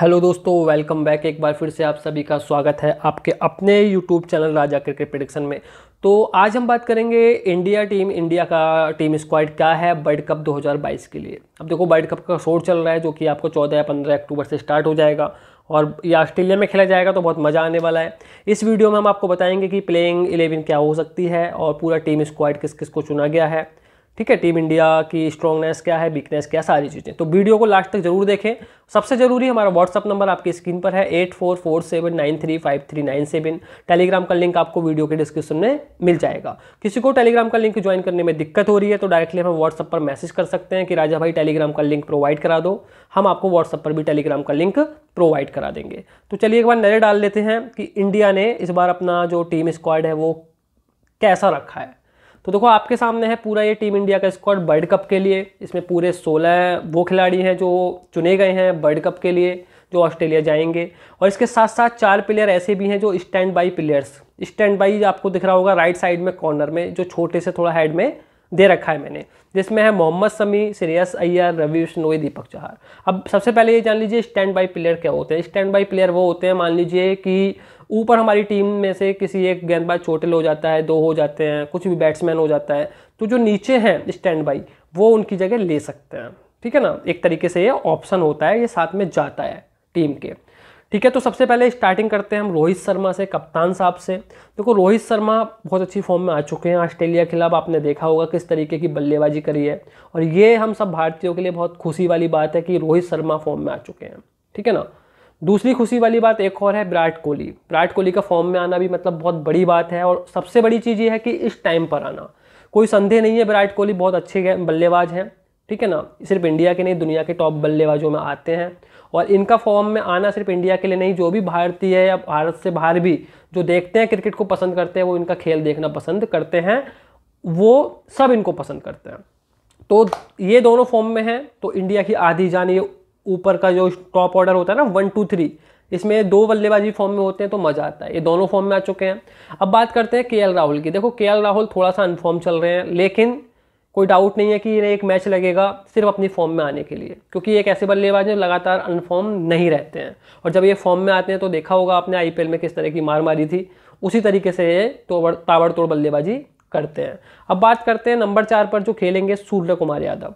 hello दोस्तों welcome back एक बार फिर से आप सभी का स्वागत है आपके अपने YouTube channel Raja cricket prediction में तो आज हम बात करेंगे इंडिया टीम इंडिया का टीम स्क्वाड क्या है वर्ल्ड कप 2022 के लिए अब देखो वर्ल्ड कप का शोर चल रहा है जो कि आपको 14 या 15 अक्टूबर से स्टार्ट हो जाएगा और ये ऑस्ट्रेलिया में खेला जाएगा तो बहुत मज़ा आने वाला है इस वीडियो में हम आपको बताएंगे कि प्लेइंग इलेवन क्या हो सकती है और पूरा टीम स्क्वाड किस किस को चुना गया है ठीक है टीम इंडिया की स्ट्रॉन्गनेस क्या है वीकनेस क्या सारी चीज़ें तो वीडियो को लास्ट तक जरूर देखें सबसे जरूरी हमारा व्हाट्सअप नंबर आपकी स्क्रीन पर है eight four four seven nine three five three nine seven Telegram का लिंक आपको वीडियो के डिस्क्रिप्शन में मिल जाएगा किसी को टेलीग्राम का लिंक ज्वाइन करने में दिक्कत हो रही है तो डायरेक्टली हमें व्हाट्सअप पर मैसेज कर सकते हैं कि राजा भाई टेलीग्राम का लिंक प्रोवाइड करा दो हम आपको व्हाट्सअप पर भी टेलीग्राम का लिंक प्रोवाइड करा देंगे तो चलिए एक बार नजर डाल लेते हैं कि इंडिया ने इस बार अपना जो टीम स्क्वाड है वो कैसा रखा है तो देखो आपके सामने है पूरा ये टीम इंडिया का स्क्वाड वर्ल्ड कप के लिए इसमें पूरे सोलह वो खिलाड़ी हैं जो चुने गए हैं वर्ल्ड कप के लिए जो ऑस्ट्रेलिया जाएंगे और इसके साथ साथ चार प्लेयर ऐसे भी हैं जो stand by players stand by आपको दिख रहा होगा राइट साइड में कॉर्नर में जो छोटे से थोड़ा हेड में दे रखा है मैंने जिसमें है मोहम्मद समी श्रेयस अय्यर रवि बिश्नोई दीपक चौहार अब सबसे पहले ये जान लीजिए स्टैंड बाई प्लेयर क्या होते हैं स्टैंड बाई प्लेयर वो होते हैं मान लीजिए कि ऊपर हमारी टीम में से किसी एक गेंदबाज चोटिल हो जाता है दो हो जाते हैं कुछ भी बैट्समैन हो जाता है तो जो नीचे हैं स्टैंड बाई वो उनकी जगह ले सकते हैं ठीक है ना एक तरीके से ये ऑप्शन होता है ये साथ में जाता है टीम के ठीक है तो सबसे पहले स्टार्टिंग करते हैं हम रोहित शर्मा से कप्तान साहब से देखो रोहित शर्मा बहुत अच्छी फॉर्म में आ चुके हैं ऑस्ट्रेलिया के खिलाफ आपने देखा होगा किस तरीके की बल्लेबाजी करी है और ये हम सब भारतीयों के लिए बहुत खुशी वाली बात है कि रोहित शर्मा फॉर्म में आ चुके हैं ठीक है ना दूसरी खुशी वाली बात एक और है विराट कोहली विराट कोहली का फॉर्म में आना भी मतलब बहुत बड़ी बात है और सबसे बड़ी चीज़ ये है कि इस टाइम पर आना कोई संदेह नहीं है विराट कोहली बहुत अच्छे बल्लेबाज हैं ठीक है ना सिर्फ इंडिया के नहीं दुनिया के टॉप बल्लेबाजों में आते हैं और इनका फॉर्म में आना सिर्फ इंडिया के लिए नहीं जो भी भारतीय है या भारत से बाहर भी जो देखते हैं क्रिकेट को पसंद करते हैं वो इनका खेल देखना पसंद करते हैं वो सब इनको पसंद करते हैं तो ये दोनों फॉर्म में हैं तो इंडिया की आधी जान ये ऊपर का जो टॉप ऑर्डर होता है ना वन टू थ्री इसमें दो बल्लेबाजी फॉर्म में होते हैं तो मज़ा आता है ये दोनों फॉर्म में आ चुके हैं अब बात करते हैं के राहुल की देखो के राहुल थोड़ा सा अनफॉर्म चल रहे हैं लेकिन कोई डाउट नहीं है कि इन्हें एक मैच लगेगा सिर्फ अपनी फॉर्म में आने के लिए क्योंकि एक ऐसे बल्लेबाज हैं लगातार अनफॉर्म नहीं रहते हैं और जब ये फॉर्म में आते हैं तो देखा होगा आपने आई में किस तरह की मार मारी थी उसी तरीके से ये तोड़ ताबड़तोड़ बल्लेबाजी करते हैं अब बात करते हैं नंबर चार पर जो खेलेंगे सूर्य कुमार यादव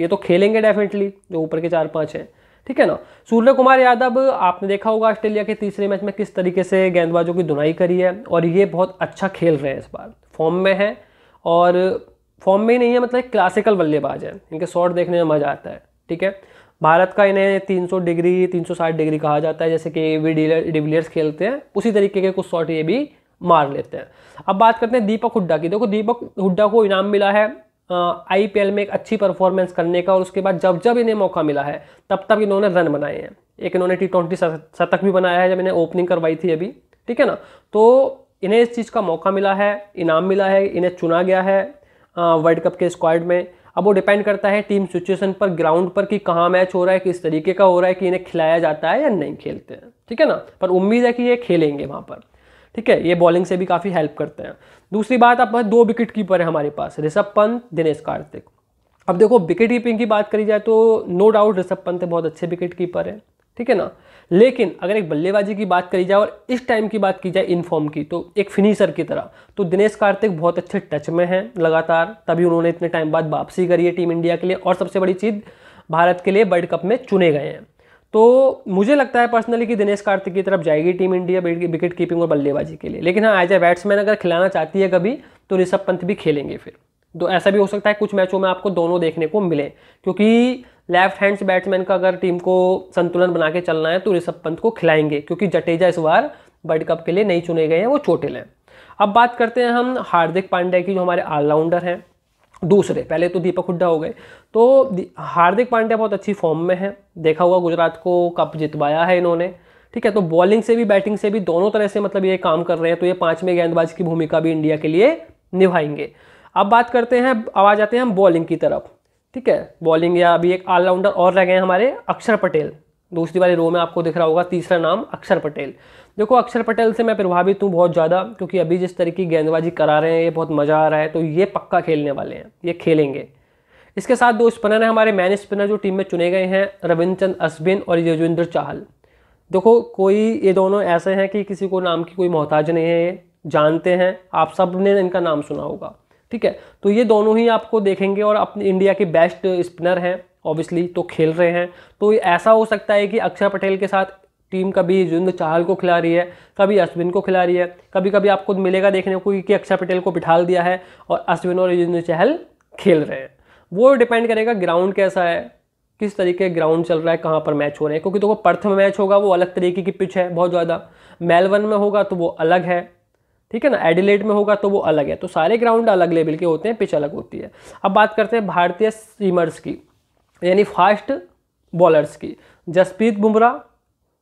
ये तो खेलेंगे डेफिनेटली जो ऊपर के चार पाँच हैं ठीक है ना सूर्य कुमार यादव आपने देखा होगा ऑस्ट्रेलिया के तीसरे मैच में किस तरीके से गेंदबाजों की धुनाई करी है और ये बहुत अच्छा खेल रहे हैं इस बार फॉर्म में है और फॉर्म में ही नहीं है मतलब एक क्लासिकल बल्लेबाज है इनके शॉट देखने में मज़ा आता है ठीक है भारत का इन्हें 300 डिग्री 360 डिग्री कहा जाता है जैसे कि वी डिविलियर्स खेलते हैं उसी तरीके के कुछ शॉट ये भी मार लेते हैं अब बात करते हैं दीपक हुड्डा की देखो दीपक हुड्डा को इनाम मिला है एल में एक अच्छी परफॉर्मेंस करने का और उसके बाद जब जब इन्हें मौका मिला है तब तब इन्होंने रन बनाए हैं एक इन्होंने टी ट्वेंटी शतक भी बनाया है जब इन्हें ओपनिंग करवाई थी अभी ठीक है ना तो इन्हें इस चीज़ का मौका मिला है इनाम मिला है इन्हें चुना गया है वर्ल्ड कप के स्क्वाड में अब वो डिपेंड करता है टीम सिचुएशन पर ग्राउंड पर कि कहाँ मैच हो रहा है किस तरीके का हो रहा है कि इन्हें खिलाया जाता है या नहीं खेलते हैं ठीक है ना पर उम्मीद है कि ये खेलेंगे वहाँ पर ठीक है ये बॉलिंग से भी काफ़ी हेल्प करते हैं दूसरी बात अब दो विकेट कीपर है हमारे पास ऋषभ पंत दिनेश कार्तिक अब देखो विकेट कीपिंग की बात करी जाए तो नो डाउट ऋषभ पंत बहुत अच्छे विकेट कीपर है ठीक है ना लेकिन अगर एक बल्लेबाजी की बात करी जाए और इस टाइम की बात की जाए इन फॉर्म की तो एक फिनिशर की तरह तो दिनेश कार्तिक बहुत अच्छे टच में हैं लगातार तभी उन्होंने इतने टाइम बाद वापसी करी है टीम इंडिया के लिए और सबसे बड़ी चीज़ भारत के लिए वर्ल्ड कप में चुने गए हैं तो मुझे लगता है पर्सनली कि दिनेश कार्तिक की तरफ जाएगी टीम इंडिया विकेट कीपिंग और बल्लेबाजी के लिए लेकिन हाँ एज ए बैट्समैन अगर खिलाना चाहती है कभी तो ऋषभ पंत भी खेलेंगे फिर तो ऐसा भी हो सकता है कुछ मैचों में आपको दोनों देखने को मिले क्योंकि लेफ्ट हैंड बैट्समैन का अगर टीम को संतुलन बना के चलना है तो ऋषभ पंत को खिलाएंगे क्योंकि जटेजा इस बार वर्ल्ड कप के लिए नहीं चुने गए हैं वो चोटिल हैं अब बात करते हैं हम हार्दिक पांड्या की जो हमारे ऑलराउंडर हैं दूसरे पहले तो दीपक हुड्डा हो गए तो हार्दिक पांड्या बहुत अच्छी फॉर्म में है देखा हुआ गुजरात को कप जितवाया है इन्होंने ठीक है तो बॉलिंग से भी बैटिंग से भी दोनों तरह से मतलब ये काम कर रहे हैं तो ये पाँचवें गेंदबाज की भूमिका भी इंडिया के लिए निभाएंगे अब बात करते हैं अब आ जाते हैं हम बॉलिंग की तरफ ठीक है बॉलिंग या अभी एक ऑलराउंडर और रह गए हमारे अक्षर पटेल दूसरी वाली रो में आपको दिख रहा होगा तीसरा नाम अक्षर पटेल देखो अक्षर पटेल से मैं प्रभावित हूँ बहुत ज़्यादा क्योंकि अभी जिस तरीके की गेंदबाजी करा रहे हैं ये बहुत मज़ा आ रहा है तो ये पक्का खेलने वाले हैं ये खेलेंगे इसके साथ दो स्पिनर हैं हमारे मैन स्पिनर जो टीम में चुने गए हैं रविंद्रचंद असबिन और यजविंदर चाहल देखो कोई ये दोनों ऐसे हैं कि किसी को नाम की कोई मोहताज नहीं है ये जानते हैं आप सब ने इनका नाम सुना होगा ठीक है तो ये दोनों ही आपको देखेंगे और अपने इंडिया के बेस्ट स्पिनर हैं ऑब्वियसली तो खेल रहे हैं तो ऐसा हो सकता है कि अक्षर पटेल के साथ टीम कभी जुंद चाहल को खिला रही है कभी अश्विन को खिला रही है कभी कभी आपको मिलेगा देखने को कि अक्षर पटेल को बिठाल दिया है और अश्विन और युजेंद्र चहल खेल रहे हैं वो डिपेंड करेगा ग्राउंड कैसा है किस तरीके ग्राउंड चल रहा है कहाँ पर मैच हो रहे हैं क्योंकि देखो तो पर्थ में मैच होगा वो अलग तरीके की पिच है बहुत ज़्यादा मेलबर्न में होगा तो वो अलग है ठीक है ना एडिलेट में होगा तो वो अलग है तो सारे ग्राउंड अलग लेवल के होते हैं पिच अलग होती है अब बात करते हैं भारतीय सीमर्स की यानी फास्ट बॉलर्स की जसप्रीत बुमराह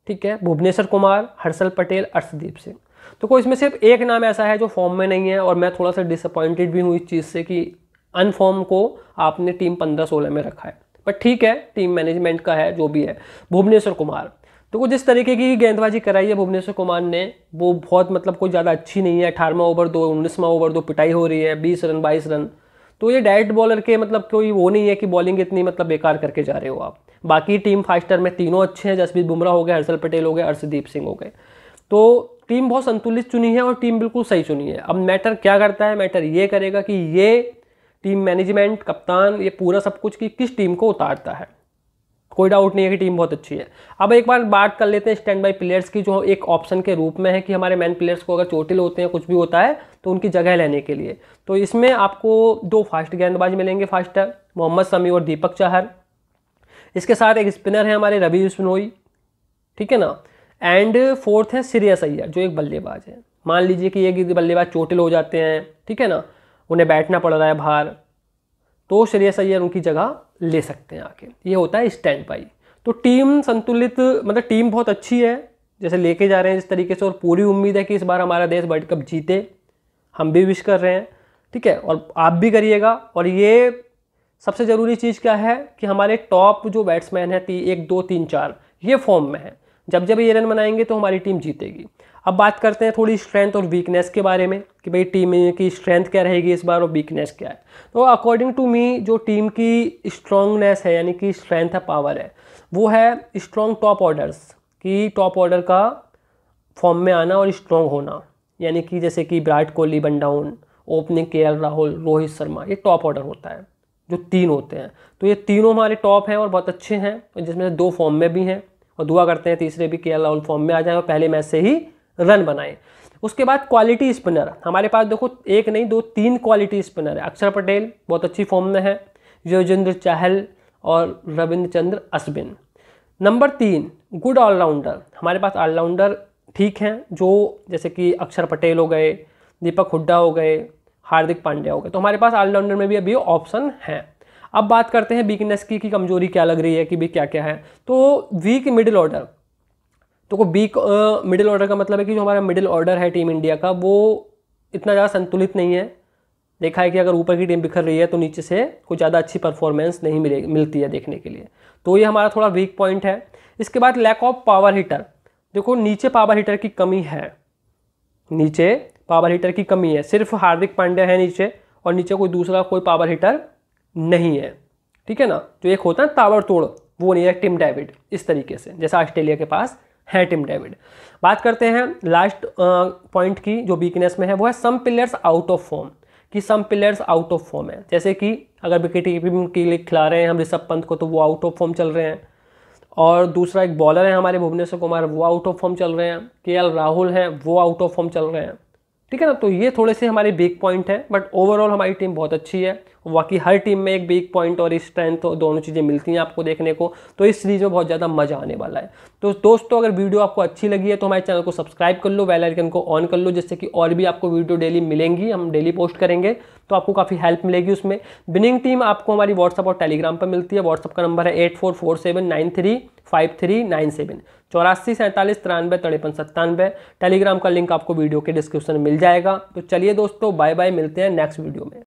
ठीक है भुवनेश्वर कुमार हर्षल पटेल अर्षदीप सिंह तो कोई इसमें सिर्फ एक नाम ऐसा है जो फॉर्म में नहीं है और मैं थोड़ा सा डिसअपॉइंटेड भी हूँ इस चीज़ से कि अनफॉर्म को आपने टीम पंद्रह सोलह में रखा है बट ठीक है टीम मैनेजमेंट का है जो भी है भुवनेश्वर कुमार तो वो जिस तरीके की गेंदबाजी कराई है भुवनेश्वर कुमार ने वो बहुत मतलब कोई ज़्यादा अच्छी नहीं है अठारहवा ओवर दो उन्नीसवा ओवर दो पिटाई हो रही है बीस रन बाईस रन तो ये डायरेक्ट बॉलर के मतलब कोई वो नहीं है कि बॉलिंग इतनी मतलब बेकार करके जा रहे हो आप बाकी टीम फास्टर में तीनों अच्छे हैं जसप्रीत बुमराह हो गए हर्षल पटेल हो गए अर्षदीप सिंह हो गए तो टीम बहुत संतुलित चुनी है और टीम बिल्कुल सही चुनी है अब मैटर क्या करता है मैटर ये करेगा कि ये टीम मैनेजमेंट कप्तान ये पूरा सब कुछ कि किस टीम को उतारता है कोई डाउट नहीं है कि टीम बहुत अच्छी है अब एक बार बात कर लेते हैं स्टैंड बाई प्लेयर्स की जो एक ऑप्शन के रूप में है कि हमारे मैन प्लेयर्स को अगर चोटिल होते हैं कुछ भी होता है तो उनकी जगह लेने के लिए तो इसमें आपको दो फास्ट गेंदबाज मिलेंगे फास्ट मोहम्मद समी और दीपक चाहर इसके साथ एक स्पिनर है हमारे रवि बिश्नोई ठीक है ना एंड फोर्थ है सीरियस अय्यर जो एक बल्लेबाज है मान लीजिए कि एक बल्लेबाज चोटिल हो जाते हैं ठीक है ना उन्हें बैठना पड़ रहा है बाहर तो श्रेयस अय्यर उनकी जगह ले सकते हैं आके ये होता है स्टैंड बाई तो टीम संतुलित मतलब टीम बहुत अच्छी है जैसे लेके जा रहे हैं इस तरीके से और पूरी उम्मीद है कि इस बार हमारा देश वर्ल्ड कप जीते हम भी विश कर रहे हैं ठीक है और आप भी करिएगा और ये सबसे ज़रूरी चीज़ क्या है कि हमारे टॉप जो बैट्समैन है ती, एक दो तीन चार ये फॉर्म में है जब जब ये रन बनाएंगे तो हमारी टीम जीतेगी अब बात करते हैं थोड़ी स्ट्रेंथ और वीकनेस के बारे में कि भाई टीम की स्ट्रेंथ क्या रहेगी इस बार और वीकनेस क्या है तो अकॉर्डिंग टू मी जो टीम की स्ट्रांगनेस है यानी कि स्ट्रेंथ है पावर है वो है स्ट्रॉन्ग टॉप ऑर्डर्स की टॉप ऑर्डर का फॉर्म में आना और स्ट्रॉन्ग होना यानी कि जैसे कि विराट कोहली बन डाउन ओपनिंग के राहुल रोहित शर्मा ये टॉप ऑर्डर होता है जो तीन होते हैं तो ये तीनों हमारे टॉप हैं और बहुत अच्छे हैं जिसमें से दो फॉर्म में भी हैं और दुआ करते हैं तीसरे भी के ऑल फॉर्म में आ जाए और पहले मैच से ही रन बनाए उसके बाद क्वालिटी स्पिनर हमारे पास देखो एक नहीं दो तीन क्वालिटी स्पिनर है अक्षर पटेल बहुत अच्छी फॉर्म में है योजेंद्र चहल और रविंद्र चंद्र अश्विन नंबर तीन गुड ऑलराउंडर हमारे पास ऑलराउंडर ठीक हैं जो जैसे कि अक्षर पटेल हो गए दीपक हुड्डा हो गए हार्दिक पांड्या हो गए तो हमारे पास ऑलराउंडर में भी अभी ऑप्शन हैं अब बात करते हैं वीकनेस की कि कमजोरी क्या लग रही है कि भी क्या क्या है तो वीक मिडिल ऑर्डर तो को वीक मिडिल ऑर्डर का मतलब है कि जो हमारा मिडिल ऑर्डर है टीम इंडिया का वो इतना ज़्यादा संतुलित नहीं है देखा है कि अगर ऊपर की टीम बिखर रही है तो नीचे से कोई ज़्यादा अच्छी परफॉर्मेंस नहीं मिले मिलती है देखने के लिए तो ये हमारा थोड़ा वीक पॉइंट है इसके बाद लैक ऑफ पावर हीटर देखो नीचे पावर हीटर की कमी है नीचे पावर हीटर की कमी है सिर्फ हार्दिक पांड्या है नीचे और नीचे कोई दूसरा कोई पावर हीटर नहीं है ठीक है ना जो तो एक होता है ताबड़तोड़ वो नहीं है टिम डेविड इस तरीके से जैसा ऑस्ट्रेलिया के पास है टिम डेविड बात करते हैं लास्ट पॉइंट की जो वीकनेस में है वो है some players out of form कि some players out of form है जैसे कि अगर विकेट कीपिंग के लिए खिला रहे हैं हम ऋषभ पंत को तो वो आउट ऑफ फॉर्म चल रहे हैं और दूसरा एक बॉलर है हमारे भुवनेश्वर कुमार वो आउट ऑफ फॉर्म चल रहे हैं के राहुल हैं वो आउट ऑफ फॉर्म चल रहे हैं ठीक है ना तो ये थोड़े से हमारे वीक पॉइंट हैं बट ओवरऑल हमारी टीम बहुत अच्छी है बाकी हर टीम में एक वीक पॉइंट और स्ट्रेंथ और दोनों चीज़ें मिलती हैं आपको देखने को तो इस सीरीज़ में बहुत ज़्यादा मजा आने वाला है तो दोस्तों अगर वीडियो आपको अच्छी लगी है तो हमारे चैनल को सब्सक्राइब कर लो बेल आइकन को ऑन कर लो जिससे कि और भी आपको वीडियो डेली मिलेंगी हम डेली पोस्ट करेंगे तो आपको काफ़ी हेल्प मिलेगी उसमें बिनिंग टीम आपको हमारी व्हाट्सअप और टेलीग्राम पर मिलती है व्हाट्सअप का नंबर है eight four four seven nine three five three nine seven चौरासी सैंतालीस तिरानवे तिरपन सत्तानवे टेलीग्राम का लिंक आपको वीडियो के डिस्क्रिप्शन में मिल जाएगा तो चलिए दोस्तों बाय बाय मिलते हैं नेक्स्ट वीडियो में